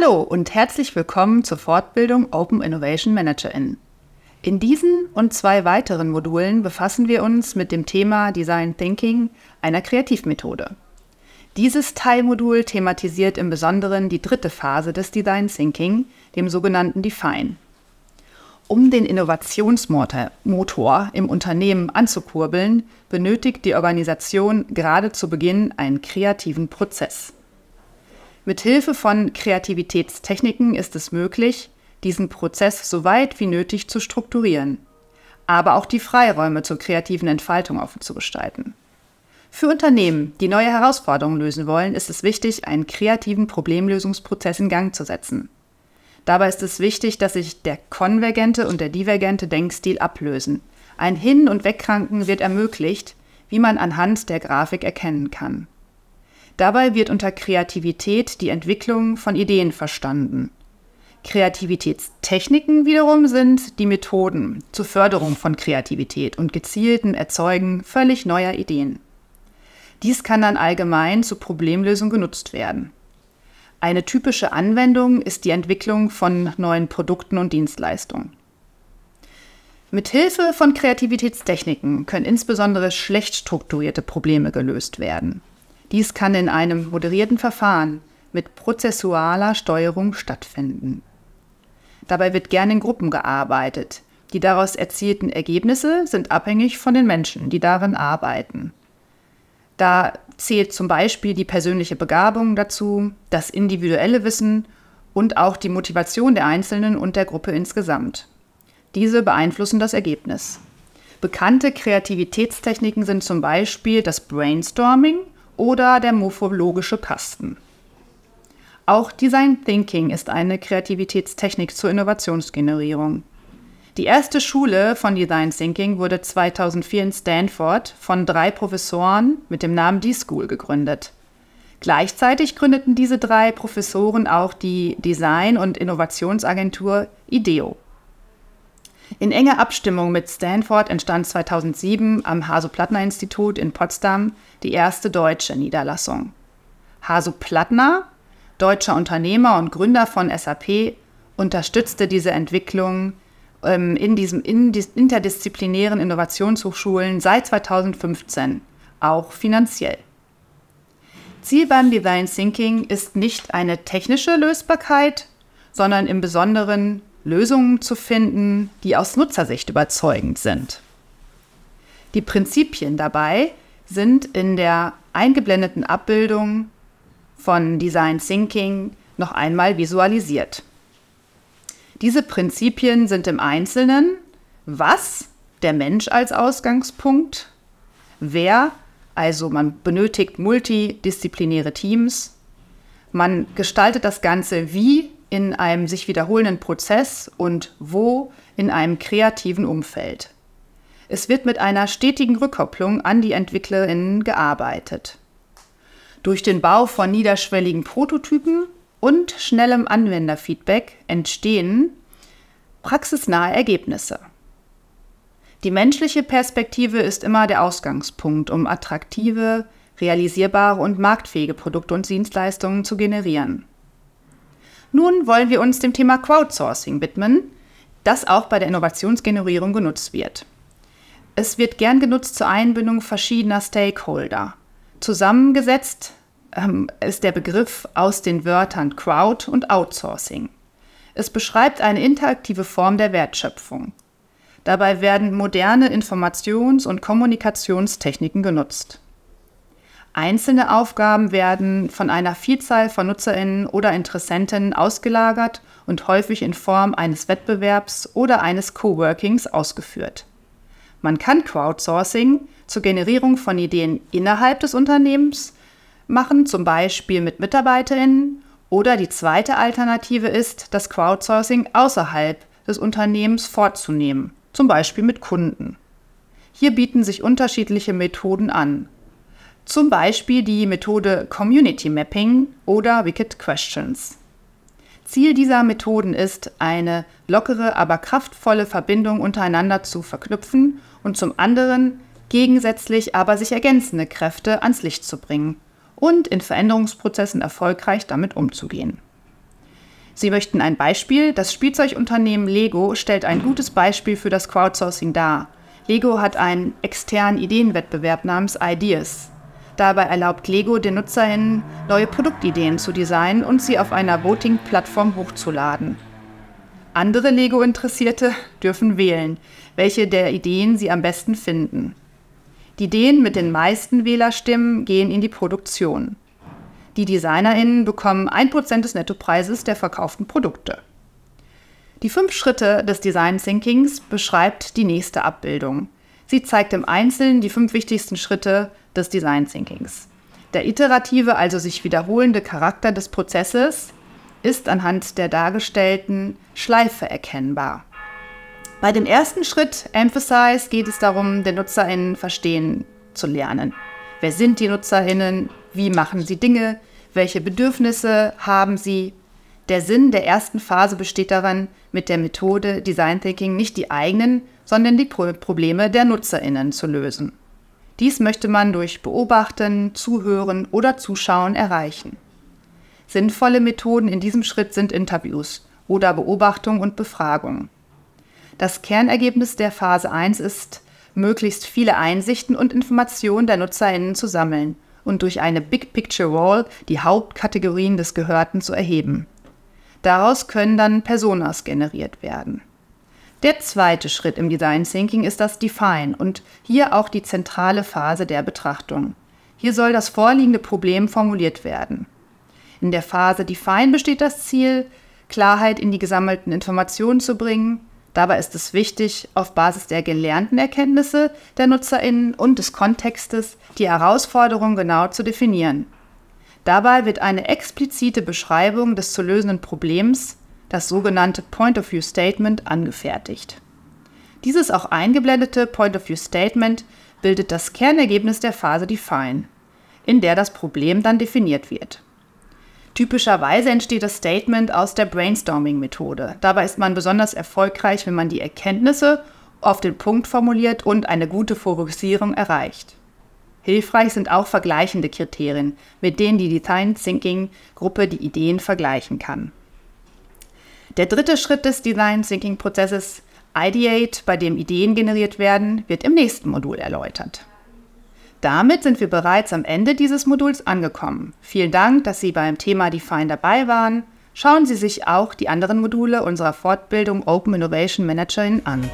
Hallo und herzlich willkommen zur Fortbildung Open Innovation ManagerInnen. In diesen und zwei weiteren Modulen befassen wir uns mit dem Thema Design Thinking, einer Kreativmethode. Dieses Teilmodul thematisiert im Besonderen die dritte Phase des Design Thinking, dem sogenannten Define. Um den Innovationsmotor im Unternehmen anzukurbeln, benötigt die Organisation gerade zu Beginn einen kreativen Prozess. Mithilfe von Kreativitätstechniken ist es möglich, diesen Prozess so weit wie nötig zu strukturieren, aber auch die Freiräume zur kreativen Entfaltung offen zu gestalten. Für Unternehmen, die neue Herausforderungen lösen wollen, ist es wichtig, einen kreativen Problemlösungsprozess in Gang zu setzen. Dabei ist es wichtig, dass sich der konvergente und der divergente Denkstil ablösen. Ein Hin- und Wegkranken wird ermöglicht, wie man anhand der Grafik erkennen kann. Dabei wird unter Kreativität die Entwicklung von Ideen verstanden. Kreativitätstechniken wiederum sind die Methoden zur Förderung von Kreativität und gezielten Erzeugen völlig neuer Ideen. Dies kann dann allgemein zur Problemlösung genutzt werden. Eine typische Anwendung ist die Entwicklung von neuen Produkten und Dienstleistungen. Mithilfe von Kreativitätstechniken können insbesondere schlecht strukturierte Probleme gelöst werden. Dies kann in einem moderierten Verfahren mit prozessualer Steuerung stattfinden. Dabei wird gern in Gruppen gearbeitet. Die daraus erzielten Ergebnisse sind abhängig von den Menschen, die darin arbeiten. Da zählt zum Beispiel die persönliche Begabung dazu, das individuelle Wissen und auch die Motivation der Einzelnen und der Gruppe insgesamt. Diese beeinflussen das Ergebnis. Bekannte Kreativitätstechniken sind zum Beispiel das Brainstorming oder der morphologische Kasten. Auch Design Thinking ist eine Kreativitätstechnik zur Innovationsgenerierung. Die erste Schule von Design Thinking wurde 2004 in Stanford von drei Professoren mit dem Namen D-School gegründet. Gleichzeitig gründeten diese drei Professoren auch die Design- und Innovationsagentur IDEO. In enger Abstimmung mit Stanford entstand 2007 am Haso-Plattner-Institut in Potsdam die erste deutsche Niederlassung. Haso-Plattner, deutscher Unternehmer und Gründer von SAP, unterstützte diese Entwicklung ähm, in diesem in interdisziplinären Innovationshochschulen seit 2015, auch finanziell. Ziel beim Design Thinking ist nicht eine technische Lösbarkeit, sondern im Besonderen Lösungen zu finden, die aus Nutzersicht überzeugend sind. Die Prinzipien dabei sind in der eingeblendeten Abbildung von Design Thinking noch einmal visualisiert. Diese Prinzipien sind im Einzelnen, was der Mensch als Ausgangspunkt, wer, also man benötigt multidisziplinäre Teams, man gestaltet das Ganze wie in einem sich wiederholenden Prozess und wo in einem kreativen Umfeld. Es wird mit einer stetigen Rückkopplung an die Entwicklerinnen gearbeitet. Durch den Bau von niederschwelligen Prototypen und schnellem Anwenderfeedback entstehen praxisnahe Ergebnisse. Die menschliche Perspektive ist immer der Ausgangspunkt, um attraktive, realisierbare und marktfähige Produkte und Dienstleistungen zu generieren. Nun wollen wir uns dem Thema Crowdsourcing widmen, das auch bei der Innovationsgenerierung genutzt wird. Es wird gern genutzt zur Einbindung verschiedener Stakeholder. Zusammengesetzt ähm, ist der Begriff aus den Wörtern Crowd und Outsourcing. Es beschreibt eine interaktive Form der Wertschöpfung. Dabei werden moderne Informations- und Kommunikationstechniken genutzt. Einzelne Aufgaben werden von einer Vielzahl von Nutzerinnen oder Interessentinnen ausgelagert und häufig in Form eines Wettbewerbs oder eines Coworkings ausgeführt. Man kann Crowdsourcing zur Generierung von Ideen innerhalb des Unternehmens machen, zum Beispiel mit Mitarbeiterinnen, oder die zweite Alternative ist, das Crowdsourcing außerhalb des Unternehmens fortzunehmen, zum Beispiel mit Kunden. Hier bieten sich unterschiedliche Methoden an, zum Beispiel die Methode Community Mapping oder Wicked Questions. Ziel dieser Methoden ist, eine lockere, aber kraftvolle Verbindung untereinander zu verknüpfen und zum anderen gegensätzlich, aber sich ergänzende Kräfte ans Licht zu bringen und in Veränderungsprozessen erfolgreich damit umzugehen. Sie möchten ein Beispiel? Das Spielzeugunternehmen Lego stellt ein gutes Beispiel für das Crowdsourcing dar. Lego hat einen externen Ideenwettbewerb namens Ideas. Dabei erlaubt Lego den NutzerInnen, neue Produktideen zu designen und sie auf einer Voting-Plattform hochzuladen. Andere Lego-Interessierte dürfen wählen, welche der Ideen sie am besten finden. Die Ideen mit den meisten Wählerstimmen gehen in die Produktion. Die DesignerInnen bekommen 1% des Nettopreises der verkauften Produkte. Die fünf Schritte des Design Thinkings beschreibt die nächste Abbildung. Sie zeigt im Einzelnen die fünf wichtigsten Schritte des Design Thinkings. Der iterative, also sich wiederholende Charakter des Prozesses ist anhand der dargestellten Schleife erkennbar. Bei dem ersten Schritt, Emphasize, geht es darum, den NutzerInnen verstehen zu lernen. Wer sind die NutzerInnen? Wie machen sie Dinge? Welche Bedürfnisse haben sie? Der Sinn der ersten Phase besteht darin, mit der Methode Design Thinking nicht die eigenen, sondern die Probleme der Nutzerinnen zu lösen. Dies möchte man durch Beobachten, Zuhören oder Zuschauen erreichen. Sinnvolle Methoden in diesem Schritt sind Interviews oder Beobachtung und Befragung. Das Kernergebnis der Phase 1 ist, möglichst viele Einsichten und Informationen der Nutzerinnen zu sammeln und durch eine Big Picture Wall die Hauptkategorien des Gehörten zu erheben. Daraus können dann Personas generiert werden. Der zweite Schritt im Design Thinking ist das Define und hier auch die zentrale Phase der Betrachtung. Hier soll das vorliegende Problem formuliert werden. In der Phase Define besteht das Ziel, Klarheit in die gesammelten Informationen zu bringen. Dabei ist es wichtig, auf Basis der gelernten Erkenntnisse der Nutzerinnen und des Kontextes die Herausforderung genau zu definieren Dabei wird eine explizite Beschreibung des zu lösenden Problems, das sogenannte Point of View Statement, angefertigt. Dieses auch eingeblendete Point of View Statement bildet das Kernergebnis der Phase Define, in der das Problem dann definiert wird. Typischerweise entsteht das Statement aus der Brainstorming-Methode. Dabei ist man besonders erfolgreich, wenn man die Erkenntnisse auf den Punkt formuliert und eine gute Fokussierung erreicht. Hilfreich sind auch vergleichende Kriterien, mit denen die Design Thinking Gruppe die Ideen vergleichen kann. Der dritte Schritt des Design Thinking Prozesses, Ideate, bei dem Ideen generiert werden, wird im nächsten Modul erläutert. Damit sind wir bereits am Ende dieses Moduls angekommen. Vielen Dank, dass Sie beim Thema Define dabei waren. Schauen Sie sich auch die anderen Module unserer Fortbildung Open Innovation Managerin an.